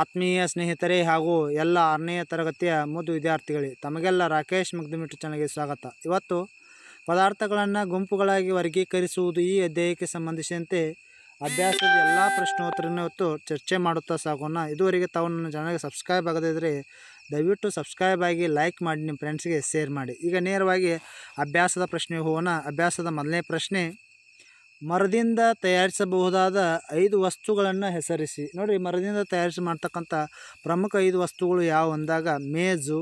ಆತ್ಮೀಯ ಸ್ನೇಹಿತರೆ ಹಾಗೂ ಎಲ್ಲ ಆರನೇ ತರಗತಿಯ ಮುದ್ದು ವಿದ್ಯಾರ್ಥಿಗಳೇ ತಮಗೆಲ್ಲ ರಾಕೇಶ್ ಮುಗ್ದುಮಿಟ್ಟು ಚಾನಲ್ಗೆ ಸ್ವಾಗತ ಇವತ್ತು ಪದಾರ್ಥಗಳನ್ನು ಗುಂಪುಗಳಾಗಿ ವರ್ಗೀಕರಿಸುವುದು ಈ ಅಧ್ಯಾಯಕ್ಕೆ ಸಂಬಂಧಿಸಿದಂತೆ ಅಭ್ಯಾಸದ ಎಲ್ಲ ಪ್ರಶ್ನೋತ್ತರನ ಇವತ್ತು ಚರ್ಚೆ ಮಾಡುತ್ತಾ ಸಾಗೋಣ ಇದುವರೆಗೆ ತಾವು ನನ್ನ ಚಾನಲ್ಗೆ ಸಬ್ಸ್ಕ್ರೈಬ್ ಆಗದಿದ್ದರೆ ದಯವಿಟ್ಟು ಸಬ್ಸ್ಕ್ರೈಬ್ ಆಗಿ ಲೈಕ್ ಮಾಡಿ ನಿಮ್ಮ ಫ್ರೆಂಡ್ಸ್ಗೆ ಶೇರ್ ಮಾಡಿ ಈಗ ನೇರವಾಗಿ ಅಭ್ಯಾಸದ ಪ್ರಶ್ನೆ ಹೋಗೋಣ ಅಭ್ಯಾಸದ ಮೊದಲನೇ ಪ್ರಶ್ನೆ ಮರದಿಂದ ತಯಾರಿಸಬಹುದಾದ ಐದು ವಸ್ತುಗಳನ್ನು ಹೆಸರಿಸಿ ನೋಡಿ ಮರದಿಂದ ತಯಾರಿಸಿ ಮಾಡ್ತಕ್ಕಂಥ ಪ್ರಮುಖ ಐದು ವಸ್ತುಗಳು ಯಾವ ಅಂದಾಗ ಮೇಜು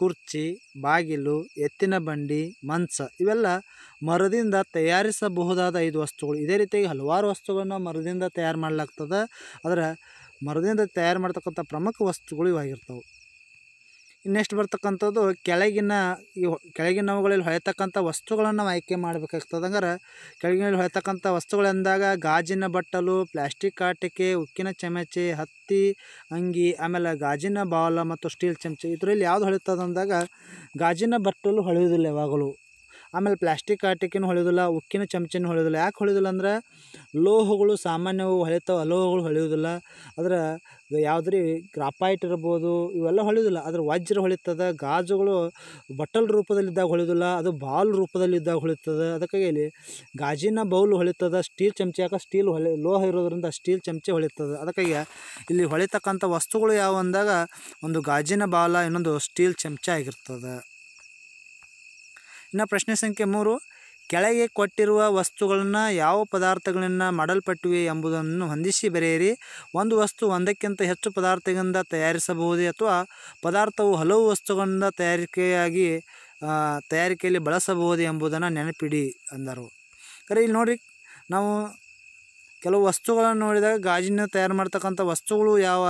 ಕುರ್ಚಿ ಬಾಗಿಲು ಎತ್ತಿನ ಬಂಡಿ ಮಂಚ ಇವೆಲ್ಲ ಮರದಿಂದ ತಯಾರಿಸಬಹುದಾದ ಐದು ವಸ್ತುಗಳು ಇದೇ ರೀತಿಯಾಗಿ ಹಲವಾರು ವಸ್ತುಗಳನ್ನು ಮರದಿಂದ ತಯಾರು ಮಾಡಲಾಗ್ತದೆ ಆದರೆ ಮರದಿಂದ ತಯಾರು ಮಾಡ್ತಕ್ಕಂಥ ಪ್ರಮುಖ ವಸ್ತುಗಳು ಇವಾಗಿರ್ತವೆ ಇನ್ನೆಷ್ಟು ಬರ್ತಕ್ಕಂಥದ್ದು ಕೆಳಗಿನ ಈ ಕೆಳಗಿನವುಗಳಲ್ಲಿ ಹೊಳೆತಕ್ಕಂಥ ವಸ್ತುಗಳನ್ನು ನಾವು ಆಯ್ಕೆ ಮಾಡಬೇಕಾಗ್ತದೆ ಹಂಗಾರೆ ಕೆಳಗಿನಲ್ಲಿ ಹೊಳೆತಕ್ಕಂಥ ವಸ್ತುಗಳೆಂದಾಗ ಗಾಜಿನ ಬಟ್ಟಲು ಪ್ಲಾಸ್ಟಿಕ್ ಆಟಿಕೆ ಉಕ್ಕಿನ ಚಮಚೆ ಹತ್ತಿ ಅಂಗಿ ಆಮೇಲೆ ಗಾಜಿನ ಬಾಲ ಮತ್ತು ಸ್ಟೀಲ್ ಚಮಚೆ ಇದರಲ್ಲಿ ಯಾವುದು ಹೊಳಿತದೆ ಅಂದಾಗ ಗಾಜಿನ ಬಟ್ಟಲು ಹೊಳೆಯುವುದಿಲ್ಲ ಯಾವಾಗಲೂ ಆಮೇಲೆ ಪ್ಲಾಸ್ಟಿಕ್ ಆಟಿಕಿನ ಹೊಳೆಯೋದಿಲ್ಲ ಉಕ್ಕಿನ ಚಮಚಿನ ಹೊಳೆಯೋದಿಲ್ಲ ಯಾಕೆ ಹೊಳೆಯೋದಿಲ್ಲ ಅಂದ್ರೆ ಲೋಹಗಳು ಸಾಮಾನ್ಯವಾಗಿ ಹೊಳಿತಾವೆ ಅಲೋಹಗಳು ಹೊಳೆಯೋದಿಲ್ಲ ಆದ್ರೆ ಯಾವುದ್ರಿ ಗ್ರಾಫೈಟ್ ಇರ್ಬೋದು ಇವೆಲ್ಲ ಹೊಳೆಯೋದಿಲ್ಲ ಆದ್ರೆ ವಜ್ರ ಹೊಳಿತದ ಗಾಜುಗಳು ಬಟ್ಟಲ್ ರೂಪದಲ್ಲಿದ್ದಾಗ ಹೊಳೆಯೋದಿಲ್ಲ ಅದು ಬಾಲ್ ರೂಪದಲ್ಲಿದ್ದಾಗ ಹೊಳಿತದೆ ಅದಕ್ಕಾಗಿ ಇಲ್ಲಿ ಗಾಜಿನ ಬೌಲ್ ಹೊಳಿತದೆ ಸ್ಟೀಲ್ ಚಮಚೆ ಯಾಕೆ ಸ್ಟೀಲ್ ಹೊಳೆ ಲೋಹ ಇರೋದ್ರಿಂದ ಸ್ಟೀಲ್ ಚಮಚೆ ಹೊಳಿತದೆ ಅದಕ್ಕಾಗಿ ಇಲ್ಲಿ ಹೊಳಿತಕ್ಕಂಥ ವಸ್ತುಗಳು ಯಾವ ಅಂದಾಗ ಒಂದು ಗಾಜಿನ ಬಾಲ ಇನ್ನೊಂದು ಸ್ಟೀಲ್ ಚಮಚ ಆಗಿರ್ತದೆ ಇನ್ನು ಪ್ರಶ್ನೆ ಸಂಖ್ಯೆ ಮೂರು ಕೆಳಗೆ ಕೊಟ್ಟಿರುವ ವಸ್ತುಗಳನ್ನು ಯಾವ ಪದಾರ್ಥಗಳನ್ನು ಮಾಡಲ್ಪಟ್ಟಿವೆ ಎಂಬುದನ್ನು ಹೊಂದಿಸಿ ಬರೆಯಿರಿ ಒಂದು ವಸ್ತು ಒಂದಕ್ಕಿಂತ ಹೆಚ್ಚು ಪದಾರ್ಥಗಳಿಂದ ತಯಾರಿಸಬಹುದು ಅಥವಾ ಪದಾರ್ಥವು ಹಲವು ವಸ್ತುಗಳಿಂದ ತಯಾರಿಕೆಯಾಗಿ ತಯಾರಿಕೆಯಲ್ಲಿ ಬಳಸಬಹುದು ಎಂಬುದನ್ನು ನೆನಪಿಡಿ ಅಂದರು ಕರೆ ಇಲ್ಲಿ ನೋಡಿ ನಾವು ಕೆಲವು ವಸ್ತುಗಳನ್ನು ನೋಡಿದಾಗ ಗಾಜಿನ ತಯಾರು ಮಾಡ್ತಕ್ಕಂಥ ವಸ್ತುಗಳು ಯಾವ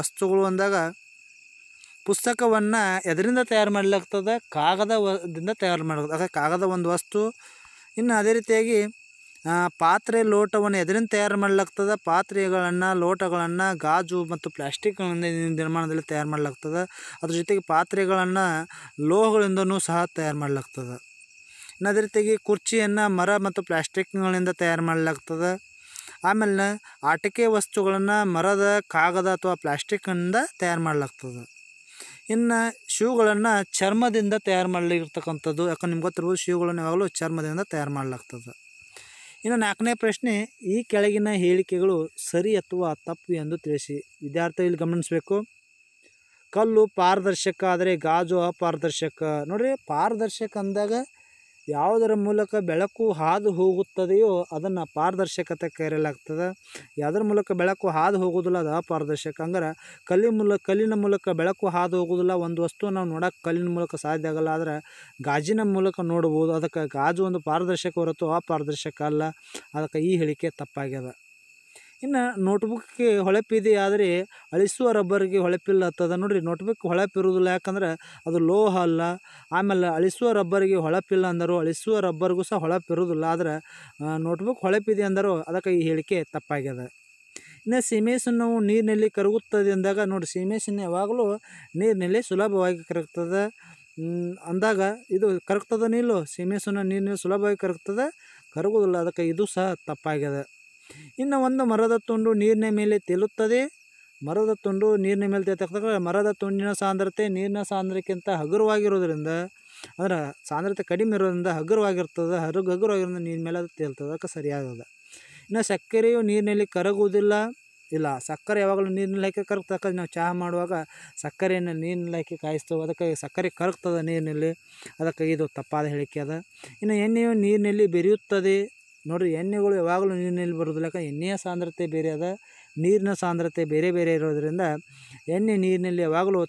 ವಸ್ತುಗಳು ಅಂದಾಗ ಪುಸ್ತಕವನ್ನು ಎದರಿಂದ ತಯಾರು ಮಾಡಲಾಗ್ತದೆ ಕಾಗದದಿಂದ ತಯಾರು ಮಾಡಲಾಗ್ತದೆ ಅದೇ ಕಾಗದ ಒಂದು ವಸ್ತು ಇನ್ನು ಅದೇ ರೀತಿಯಾಗಿ ಪಾತ್ರೆ ಲೋಟವನ್ನು ಎದರಿಂದ ತಯಾರು ಮಾಡಲಾಗ್ತದೆ ಪಾತ್ರೆಗಳನ್ನು ಲೋಟಗಳನ್ನು ಗಾಜು ಮತ್ತು ಪ್ಲಾಸ್ಟಿಕ್ಗಳಿಂದ ನಿರ್ಮಾಣದಲ್ಲಿ ತಯಾರು ಮಾಡಲಾಗ್ತದೆ ಅದ್ರ ಜೊತೆಗೆ ಪಾತ್ರೆಗಳನ್ನು ಲೋಹಗಳಿಂದನೂ ಸಹ ತಯಾರು ಮಾಡಲಾಗ್ತದೆ ಇನ್ನು ಅದೇ ರೀತಿಯಾಗಿ ಕುರ್ಚಿಯನ್ನು ಮರ ಮತ್ತು ಪ್ಲಾಸ್ಟಿಕ್ಗಳಿಂದ ತಯಾರು ಮಾಡಲಾಗ್ತದೆ ಆಮೇಲೆ ಆಟಿಕೆ ವಸ್ತುಗಳನ್ನು ಮರದ ಕಾಗದ ಅಥವಾ ಪ್ಲಾಸ್ಟಿಕ್ನಿಂದ ತಯಾರು ಮಾಡಲಾಗ್ತದೆ ಇನ್ನು ಶೂಗಳನ್ನು ಚರ್ಮದಿಂದ ತಯಾರು ಮಾಡಲಿರ್ತಕ್ಕಂಥದ್ದು ಯಾಕಂದ್ರೆ ನಿಮ್ಗೆ ಗೊತ್ತಿರ್ಬೋದು ಶೂಗಳನ್ನು ಯಾವಾಗಲೂ ಚರ್ಮದಿಂದ ತಯಾರು ಮಾಡಲಾಗ್ತದೆ ಇನ್ನು ನಾಲ್ಕನೇ ಪ್ರಶ್ನೆ ಈ ಕೆಳಗಿನ ಹೇಳಿಕೆಗಳು ಸರಿ ಅಥವಾ ತಪ್ಪು ಎಂದು ತಿಳಿಸಿ ವಿದ್ಯಾರ್ಥಿ ಇಲ್ಲಿ ಗಮನಿಸಬೇಕು ಕಲ್ಲು ಪಾರದರ್ಶಕ ಆದರೆ ಗಾಜು ಅಪಾರದರ್ಶಕ ನೋಡಿರಿ ಪಾರದರ್ಶಕ ಅಂದಾಗ ಯಾವುದರ ಮೂಲಕ ಬೆಳಕು ಹಾದು ಹೋಗುತ್ತದೆಯೋ ಅದನ್ನು ಪಾರದರ್ಶಕತೆ ಕರೆಯಲಾಗ್ತದೆ ಯಾವುದರ ಮೂಲಕ ಬೆಳಕು ಹಾದು ಹೋಗೋದಿಲ್ಲ ಅದು ಅಪಾರದರ್ಶಕ ಅಂದ್ರೆ ಕಲ್ಲಿನ ಮೂಲಕ ಕಲ್ಲಿನ ಮೂಲಕ ಬೆಳಕು ಹಾದು ಹೋಗೋದಿಲ್ಲ ಒಂದು ವಸ್ತು ನಾವು ನೋಡೋಕೆ ಕಲ್ಲಿನ ಮೂಲಕ ಸಾಧ್ಯ ಆಗಲ್ಲ ಆದರೆ ಗಾಜಿನ ಮೂಲಕ ನೋಡ್ಬೋದು ಅದಕ್ಕೆ ಗಾಜು ಒಂದು ಪಾರದರ್ಶಕ ಹೊರತು ಅಪಾರದರ್ಶಕ ಅಲ್ಲ ಅದಕ್ಕೆ ಈ ಹೇಳಿಕೆ ತಪ್ಪಾಗ್ಯದ ಇನ್ನು ನೋಟ್ಬುಕ್ಗೆ ಹೊಳಪಿದೆ ಆದರೆ ಅಳಿಸುವ ರಬ್ಬರ್ಗೆ ಹೊಳಪಿಲ್ಲ ಹತ್ತದ ನೋಡಿರಿ ನೋಟ್ಬುಕ್ ಹೊಳಪಿರುವುದಿಲ್ಲ ಯಾಕಂದರೆ ಅದು ಲೋಹ ಅಲ್ಲ ಆಮೇಲೆ ಅಳಿಸುವ ರಬ್ಬರಿಗೆ ಹೊಳಪಿಲ್ಲ ಅಂದರು ಅಳಿಸುವ ರಬ್ಬರ್ಗೂ ಸಹ ಹೊಳಪಿರುವುದಿಲ್ಲ ಆದರೆ ನೋಟ್ಬುಕ್ ಹೊಳಪಿದೆ ಅಂದರು ಅದಕ್ಕೆ ಈ ಹೇಳಿಕೆ ತಪ್ಪಾಗ್ಯದ ಇನ್ನು ಸೀಮೇಸನ್ನು ನೀರಿನಲ್ಲಿ ಕರಗುತ್ತದೆ ಅಂದಾಗ ನೋಡಿ ಸೀಮೆಸುಣ್ಣು ಯಾವಾಗಲೂ ನೀರಿನಲ್ಲಿ ಸುಲಭವಾಗಿ ಕರಗ್ತದೆ ಅಂದಾಗ ಇದು ಕರಗ್ತದ ಸೀಮೆ ಸೀಮೆಸುಣ್ಣ ನೀರಿನಲ್ಲಿ ಸುಲಭವಾಗಿ ಕರಗ್ತದೆ ಕರಗುವುದಿಲ್ಲ ಅದಕ್ಕೆ ಇದು ಸಹ ತಪ್ಪಾಗಿದೆ ಇನ್ನು ಒಂದು ಮರದ ತುಂಡು ನೀರಿನ ಮೇಲೆ ತೇಲುತ್ತದೆ ಮರದ ತುಂಡು ನೀರಿನ ಮೇಲೆ ತೇಲ್ತಕ್ಕ ಮರದ ತುಂಡಿನ ಸಾಂದ್ರತೆ ನೀರಿನ ಸಾಂದ್ರಕ್ಕಿಂತ ಹಗುರವಾಗಿರೋದ್ರಿಂದ ಅದರ ಸಾಂದ್ರತೆ ಕಡಿಮೆ ಇರೋದ್ರಿಂದ ಹಗುರವಾಗಿರ್ತದೆ ಹರಗು ಹಗುರವಾಗಿರೋದ್ರಿಂದ ನೀರಿನ ಮೇಲೆ ಅದು ತೇಲ್ತದೆ ಅದಕ್ಕೆ ಸರಿಯಾಗದ ಇನ್ನು ಸಕ್ಕರೆಯು ನೀರಿನಲ್ಲಿ ಕರಗುವುದಿಲ್ಲ ಇಲ್ಲ ಸಕ್ಕರೆ ಯಾವಾಗಲೂ ನೀರಿನಲ್ಲಿ ಹಾಕಿ ಕರಗ್ತಕ್ಕ ನಾವು ಚಹಾ ಮಾಡುವಾಗ ಸಕ್ಕರೆಯನ್ನು ನೀರಿನಲ್ಲಿ ಹಾಕಿ ಕಾಯಿಸ್ತೇವೆ ಅದಕ್ಕೆ ಸಕ್ಕರೆ ಕರಗ್ತದೆ ನೀರಿನಲ್ಲಿ ಅದಕ್ಕೆ ಇದು ತಪ್ಪಾದ ಹೇಳಿಕೆ ಅದ ಇನ್ನು ಎಣ್ಣೆಯು ನೀರಿನಲ್ಲಿ ಬೆರೆಯುತ್ತದೆ ನೋಡಿರಿ ಎಣ್ಣೆಗಳು ಯಾವಾಗಲೂ ನೀರಿನಲ್ಲಿ ಬರೋದಿಲ್ಲ ಯಾಕೆ ಎಣ್ಣೆಯ ಸಾಂದ್ರತೆ ಬೇರೆ ಅದ ನೀರಿನ ಸಾಂದ್ರತೆ ಬೇರೆ ಬೇರೆ ಇರೋದರಿಂದ ಎಣ್ಣೆ ನೀರಿನಲ್ಲಿ ಯಾವಾಗಲೂ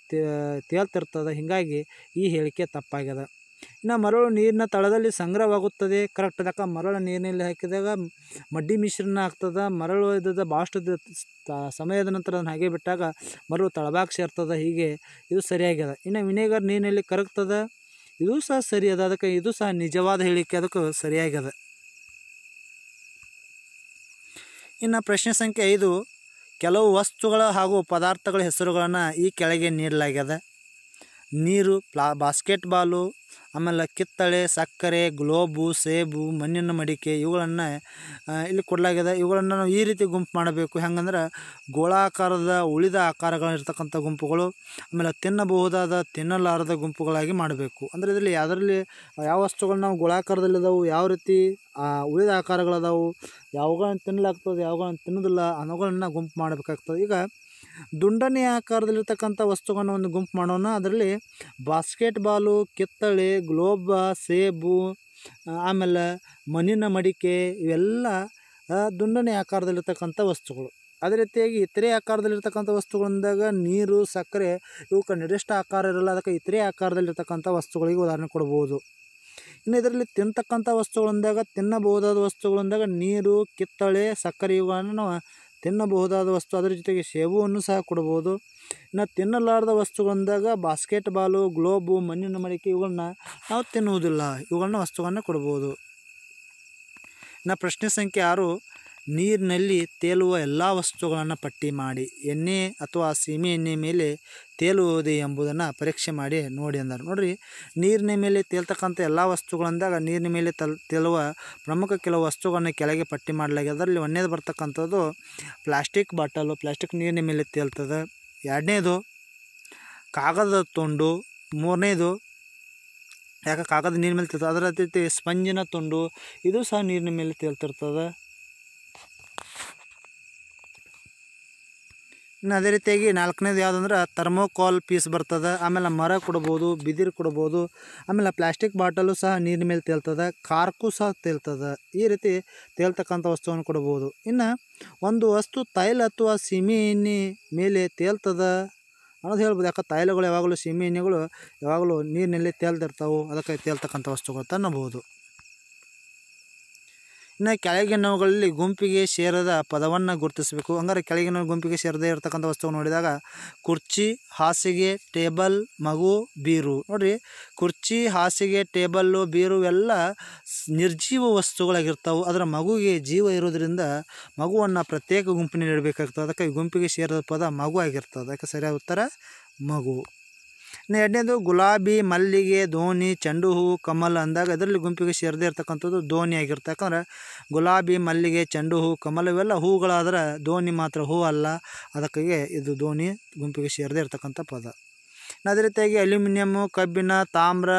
ತೇಲ್ತಿರ್ತದೆ ಹೀಗಾಗಿ ಈ ಹೇಳಿಕೆ ತಪ್ಪಾಗ್ಯದ ಇನ್ನು ಮರಳು ನೀರಿನ ತಳದಲ್ಲಿ ಸಂಗ್ರಹವಾಗುತ್ತದೆ ಕರೆಕ್ಟ್ ಅದಕ್ಕೆ ಮರಳು ನೀರಿನಲ್ಲಿ ಹಾಕಿದಾಗ ಮಡ್ಡಿ ಮಿಶ್ರಣ ಆಗ್ತದೆ ಮರಳು ಇದ್ದ ಬಾಷ್ಟದ ಸಮಯದ ನಂತರ ಅದನ್ನು ಹಾಗೆ ಬಿಟ್ಟಾಗ ಮರಳು ತಳಬಾಗ ಸೇರ್ತದೆ ಹೀಗೆ ಇದು ಸರಿಯಾಗಿದೆ ಇನ್ನು ವಿನೇಗರ್ ನೀರಿನಲ್ಲಿ ಕರಗ್ತದೆ ಇದು ಸಹ ಸರಿಯದ ಅದಕ್ಕೆ ಇದು ಸಹ ನಿಜವಾದ ಹೇಳಿಕೆ ಅದಕ್ಕೆ ಸರಿಯಾಗಿದೆ ಇನ್ನು ಪ್ರಶ್ನೆ ಸಂಖ್ಯೆ ಐದು ಕೆಲವು ವಸ್ತುಗಳ ಹಾಗೂ ಪದಾರ್ಥಗಳ ಹೆಸರುಗಳನ್ನು ಈ ಕೆಳಗೆ ನೀಡಲಾಗ್ಯದ ನೀರು ಪ್ಲಾ ಬಾಸ್ಕೆಟ್ಬಾಲು ಆಮೇಲೆ ಕಿತ್ತಳೆ ಸಕ್ಕರೆ ಗ್ಲೋಬು ಸೇಬು ಮಣ್ಣಿನ ಮಡಿಕೆ ಇವುಗಳನ್ನು ಇಲ್ಲಿ ಕೊಡಲಾಗಿದೆ ಇವುಗಳನ್ನು ನಾವು ಈ ರೀತಿ ಗುಂಪು ಮಾಡಬೇಕು ಹೆಂಗಂದ್ರೆ ಗೋಳಾಕಾರದ ಉಳಿದ ಆಕಾರಗಳಿರ್ತಕ್ಕಂಥ ಗುಂಪುಗಳು ಆಮೇಲೆ ತಿನ್ನಬಹುದಾದ ತಿನ್ನಲಾರದ ಗುಂಪುಗಳಾಗಿ ಮಾಡಬೇಕು ಅಂದರೆ ಇದರಲ್ಲಿ ಅದರಲ್ಲಿ ಯಾವ ವಸ್ತುಗಳು ನಾವು ಗೋಳಾಕಾರದಲ್ಲಿದ್ದಾವೆ ಯಾವ ರೀತಿ ಉಳಿದ ಆಕಾರಗಳದಾವು ಯಾವಾಗ ತಿನ್ನಲಾಗ್ತದೆ ಯಾವಾಗ ತಿನ್ನೋದಿಲ್ಲ ಅನ್ನೋಗಳನ್ನು ಗುಂಪು ಮಾಡಬೇಕಾಗ್ತದೆ ಈಗ ದುಂಡನೆಯ ಆಕಾರದಲ್ಲಿರ್ತಕ್ಕಂಥ ವಸ್ತುಗಳನ್ನು ಒಂದು ಗುಂಪು ಮಾಡೋಣ ಅದರಲ್ಲಿ ಬಾಸ್ಕೆಟ್ ಬಾಲು ಕಿತ್ತಳೆ ಗ್ಲೋಬ ಸೇಬು ಆಮೇಲೆ ಮಣ್ಣಿನ ಮಡಿಕೆ ಇವೆಲ್ಲ ದುಂಡನೆ ಆಕಾರದಲ್ಲಿರ್ತಕ್ಕಂಥ ವಸ್ತುಗಳು ಅದೇ ರೀತಿಯಾಗಿ ಇತರೆ ಆಕಾರದಲ್ಲಿರ್ತಕ್ಕಂಥ ವಸ್ತುಗಳಂದಾಗ ನೀರು ಸಕ್ಕರೆ ಇವಕ್ಕೆ ನಿರ್ದಿಷ್ಟ ಆಕಾರ ಇರಲ್ಲ ಅದಕ್ಕೆ ಇತರೆ ಆಕಾರದಲ್ಲಿರ್ತಕ್ಕಂಥ ವಸ್ತುಗಳಿಗೆ ಉದಾಹರಣೆ ಕೊಡ್ಬೋದು ಇನ್ನು ಇದರಲ್ಲಿ ತಿಂತಕ್ಕಂಥ ವಸ್ತುಗಳಂದಾಗ ತಿನ್ನಬಹುದಾದ ವಸ್ತುಗಳಂದಾಗ ನೀರು ಕಿತ್ತಳೆ ಸಕ್ಕರೆ ಇವುಗಳನ್ನು ನಾವು ತಿನ್ನಬಹುದಾದ ವಸ್ತು ಅದರ ಜೊತೆಗೆ ಸೇಬುವನ್ನು ಸಹ ಕೊಡ್ಬೋದು ಇನ್ನು ತಿನ್ನಲಾರದ ವಸ್ತುಗಳಂದಾಗ ಬಾಸ್ಕೆಟ್ ಬಾಲು ಗ್ಲೋಬು ಮಣ್ಣಿನ ಮಡಿಕೆ ಇವುಗಳನ್ನ ನಾವು ತಿನ್ನುವುದಿಲ್ಲ ಇವುಗಳನ್ನ ವಸ್ತುಗಳನ್ನ ಕೊಡ್ಬೋದು ಇನ್ನು ಪ್ರಶ್ನೆ ಸಂಖ್ಯೆ ಆರು ನೀರಿನಲ್ಲಿ ತೇಲುವ ಎಲ್ಲ ವಸ್ತುಗಳನ್ನು ಪಟ್ಟಿ ಮಾಡಿ ಎಣ್ಣೆ ಅಥವಾ ಸೀಮೆ ಎಣ್ಣೆ ಮೇಲೆ ತೇಲುವುದೇ ಎಂಬುದನ್ನು ಪರೀಕ್ಷೆ ಮಾಡಿ ನೋಡಿ ಅಂದರು ನೋಡಿರಿ ನೀರಿನ ಮೇಲೆ ತೇಲ್ತಕ್ಕಂಥ ಎಲ್ಲ ವಸ್ತುಗಳಂದಾಗ ನೀರಿನ ಮೇಲೆ ತಲ್ ತೇಲುವ ಪ್ರಮುಖ ಕೆಲವು ವಸ್ತುಗಳನ್ನು ಕೆಳಗೆ ಪಟ್ಟಿ ಮಾಡಲಾಗಿದೆ ಅದರಲ್ಲಿ ಒಂದನೇದು ಬರ್ತಕ್ಕಂಥದ್ದು ಪ್ಲಾಸ್ಟಿಕ್ ಬಾಟಲು ಪ್ಲಾಸ್ಟಿಕ್ ನೀರಿನ ಮೇಲೆ ತೇಲ್ತದೆ ಎರಡನೇದು ಕಾಗದ ತುಂಡು ಮೂರನೇದು ಯಾಕೆ ಕಾಗದ ನೀರಿನ ಮೇಲೆ ತೇಲ್ತದೆ ಅದರ ಜೊತೆ ಸ್ಪಂಜಿನ ತುಂಡು ಇದು ಸಹ ನೀರಿನ ಮೇಲೆ ತೇಲ್ತಿರ್ತದೆ ಇನ್ನು ಅದೇ ರೀತಿಯಾಗಿ ನಾಲ್ಕನೇದು ಯಾವುದಂದ್ರೆ ಥರ್ಮೋಕಾಲ್ ಪೀಸ್ ಬರ್ತದೆ ಆಮೇಲೆ ಮರ ಕೊಡ್ಬೋದು ಬಿದಿರು ಕೊಡ್ಬೋದು ಆಮೇಲೆ ಪ್ಲಾಸ್ಟಿಕ್ ಬಾಟಲು ಸಹ ನೀರಿನ ಮೇಲೆ ತೇಲ್ತದೆ ಕಾರ್ಕು ಸಹ ತೇಲ್ತದೆ ಈ ರೀತಿ ತೇಲ್ತಕ್ಕಂಥ ವಸ್ತುವನ್ನು ಕೊಡ್ಬೋದು ಇನ್ನು ಒಂದು ವಸ್ತು ತೈಲ ಅಥವಾ ಸೀಮೆ ಮೇಲೆ ತೇಲ್ತದೆ ಅನ್ನೋದು ಹೇಳ್ಬೋದು ಯಾಕೆ ತೈಲಗಳು ಯಾವಾಗಲೂ ಸೀಮೆ ಎಣ್ಣೆಗಳು ಯಾವಾಗಲೂ ನೀರಿನಲ್ಲಿ ತೇಲ್ದಿರ್ತಾವೆ ಅದಕ್ಕೆ ತೇಲ್ತಕ್ಕಂಥ ವಸ್ತುಗಳು ತನ್ನಬಹುದು ಇನ್ನು ಕೆಳಗಿನವುಗಳಲ್ಲಿ ಗುಂಪಿಗೆ ಸೇರದ ಪದವನ್ನು ಗುರುತಿಸಬೇಕು ಹಂಗಾರೆ ಕೆಳಗಿನ ಗುಂಪಿಗೆ ಸೇರದೇ ಇರತಕ್ಕಂಥ ವಸ್ತುವನ್ನು ನೋಡಿದಾಗ ಕುರ್ಚಿ ಹಾಸಿಗೆ ಟೇಬಲ್ ಮಗು ಬೀರು ನೋಡಿರಿ ಕುರ್ಚಿ ಹಾಸಿಗೆ ಟೇಬಲ್ಲು ಬೀರು ಎಲ್ಲ ನಿರ್ಜೀವ ವಸ್ತುಗಳಾಗಿರ್ತಾವೆ ಅದರ ಮಗುವಿಗೆ ಜೀವ ಇರೋದರಿಂದ ಮಗುವನ್ನು ಪ್ರತ್ಯೇಕ ಗುಂಪಿನಲ್ಲಿ ಇಡಬೇಕಾಗ್ತದೆ ಅದಕ್ಕೆ ಗುಂಪಿಗೆ ಸೇರಿದ ಪದ ಮಗು ಆಗಿರ್ತದೆ ಅದಕ್ಕೆ ಸರಿಯಾದ ಉತ್ತರ ಮಗು ಎರಡನೇದು ಗುಲಾಬಿ ಮಲ್ಲಿಗೆ ದೋಣಿ ಚೆಂಡು ಹೂವು ಕಮಲ್ ಅಂದಾಗ ಅದರಲ್ಲಿ ಗುಂಪಿಗೆ ಸೇರದೇ ಇರ್ತಕ್ಕಂಥದ್ದು ಧೋನಿ ಆಗಿರುತ್ತೆ ಯಾಕಂದ್ರೆ ಗುಲಾಬಿ ಮಲ್ಲಿಗೆ ಚೆಂಡು ಹೂವು ಕಮಲ್ ಇವೆಲ್ಲ ಹೂಗಳಾದರೆ ದೋಣಿ ಮಾತ್ರ ಹೂ ಅಲ್ಲ ಅದಕ್ಕಾಗಿ ಇದು ದೋಣಿ ಗುಂಪಿಗೆ ಸೇರದೇ ಇರ್ತಕ್ಕಂಥ ಪದ ಅದೇ ರೀತಿಯಾಗಿ ಅಲ್ಯೂಮಿನಿಯಮ್ಮು ಕಬ್ಬಿನ ತಾಮ್ರ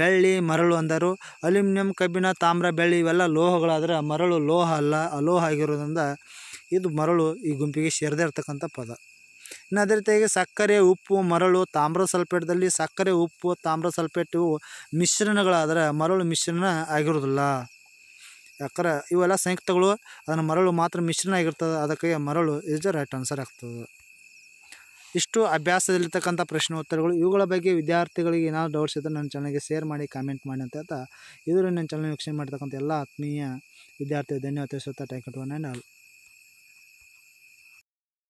ಬೆಳ್ಳಿ ಮರಳು ಅಂದರು ಅಲ್ಯೂಮಿನಿಯಂ ಕಬ್ಬಿನ ತಾಮ್ರ ಬೆಳ್ಳಿ ಇವೆಲ್ಲ ಲೋಹಗಳಾದರೆ ಮರಳು ಲೋಹ ಅಲ್ಲ ಅಲೋಹ ಆಗಿರೋದ್ರಿಂದ ಇದು ಮರಳು ಈ ಗುಂಪಿಗೆ ಸೇರದೇ ಇರ್ತಕ್ಕಂಥ ಪದ ಇನ್ನು ಅದೇ ರೀತಿಯಾಗಿ ಸಕ್ಕರೆ ಉಪ್ಪು ಮರಳು ತಾಮ್ರ ಸಲ್ಫೇಟ್ದಲ್ಲಿ ಸಕ್ಕರೆ ಉಪ್ಪು ತಾಮ್ರ ಸಲ್ಪೇಟ್ ಇವು ಮಿಶ್ರಣಗಳಾದರೆ ಮರಳು ಮಿಶ್ರಣ ಆಗಿರೋದಿಲ್ಲ ಯಾಕಂದ್ರೆ ಇವೆಲ್ಲ ಸಂಯುಕ್ತಗಳು ಅದನ್ನು ಮರಳು ಮಾತ್ರ ಮಿಶ್ರಣ ಆಗಿರ್ತದೆ ಅದಕ್ಕೆ ಮರಳು ಇಸ್ ದ ರೈಟ್ ಆನ್ಸರ್ ಆಗ್ತದೆ ಇಷ್ಟು ಅಭ್ಯಾಸದಲ್ಲಿರ್ತಕ್ಕಂಥ ಉತ್ತರಗಳು ಇವುಗಳ ಬಗ್ಗೆ ವಿದ್ಯಾರ್ಥಿಗಳಿಗೆ ಏನಾದರೂ ಡೌಟ್ಸ್ ಇದ್ದರೆ ನನ್ನ ಚಾನಲ್ಗೆ ಶೇರ್ ಮಾಡಿ ಕಾಮೆಂಟ್ ಮಾಡಿ ಅಂತ ಹೇಳ್ತಾ ಇದರಲ್ಲಿ ನನ್ನ ಚಾನಲ್ ವೀಕ್ಷಣೆ ಮಾಡ್ತಕ್ಕಂಥ ಎಲ್ಲ ಆತ್ಮೀಯ ವಿದ್ಯಾರ್ಥಿ ಧನ್ಯವಾದ ಟ್ಯಾಂಕ್ ಯು ಆ್ಯಂಡ್ ಆಲ್